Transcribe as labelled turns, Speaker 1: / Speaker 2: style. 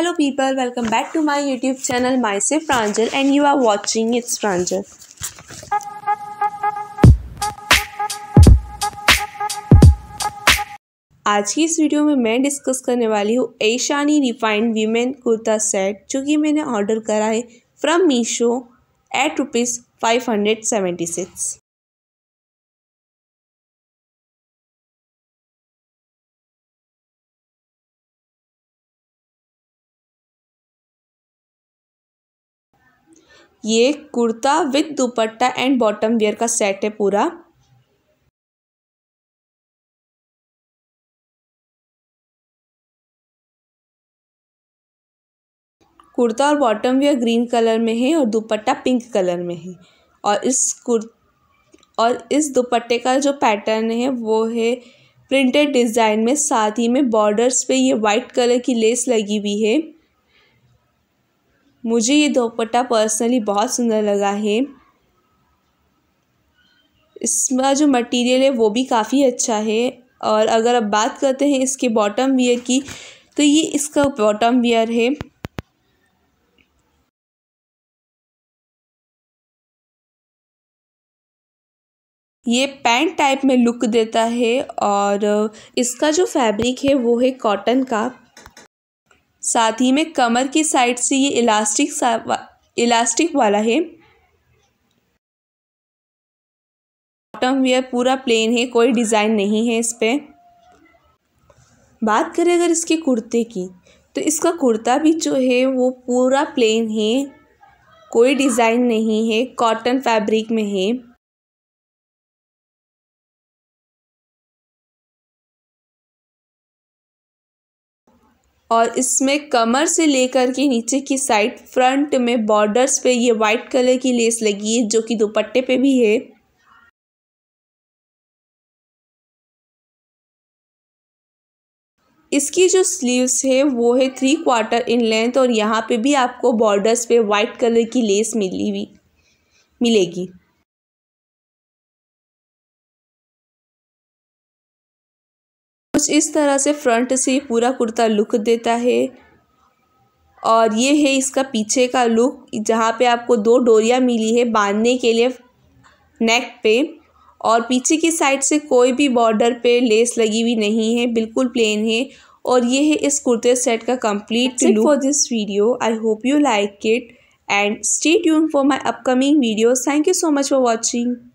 Speaker 1: hello people welcome back to my YouTube channel my सिर्फ Pranjal and you are watching it's Pranjal आज की इस video में मैं डिस्कस करने वाली हूँ Aishani refined women kurta set जो कि मैंने ऑर्डर करा है from Meesho at rupees five hundred seventy six
Speaker 2: ये kurta with dupatta and bottom wear का सेट है पूरा
Speaker 1: कुर्ता और बॉटम वेयर ग्रीन कलर में है और दुपट्टा पिंक कलर में है और इस कुर् और इस दुपट्टे का जो पैटर्न है वो है प्रिंटेड डिज़ाइन में साथ ही में बॉर्डर्स पे ये वाइट कलर की लेस लगी हुई है मुझे ये दोपट्टा पर्सनली बहुत सुंदर लगा है इसका जो मटेरियल है वो भी काफ़ी अच्छा है और अगर अब बात करते हैं इसके बॉटम वियर की तो ये इसका बॉटम वियर है ये पैंट टाइप में लुक देता है और इसका जो फैब्रिक है वो है कॉटन का साथ ही में कमर की साइड से ये इलास्टिक सा इलास्टिक वाला है बॉटम वेयर पूरा प्लेन है कोई डिज़ाइन नहीं है इस पर बात करें अगर इसके कुर्ते की तो इसका कुर्ता भी जो है वो पूरा प्लेन है कोई डिज़ाइन नहीं है कॉटन
Speaker 2: फैब्रिक में है
Speaker 1: और इसमें कमर से लेकर के नीचे की साइड फ्रंट में बॉर्डर्स पे ये वाइट कलर की लेस लगी है जो कि दुपट्टे पे भी है इसकी जो स्लीव्स है वो है थ्री क्वार्टर इन लेंथ और यहाँ पे भी आपको बॉर्डर्स पे वाइट कलर की लेस मिली हुई मिलेगी कुछ इस तरह से फ्रंट से पूरा कुर्ता लुक देता है और ये है इसका पीछे का लुक जहाँ पे आपको दो डोरिया मिली है बांधने के लिए नेक पे और पीछे की साइड से कोई भी बॉर्डर पे लेस लगी हुई नहीं है बिल्कुल प्लेन है और ये है इस कुर्ते सेट का complete look for this video I hope you like it and stay tune for my upcoming video thank you so much for watching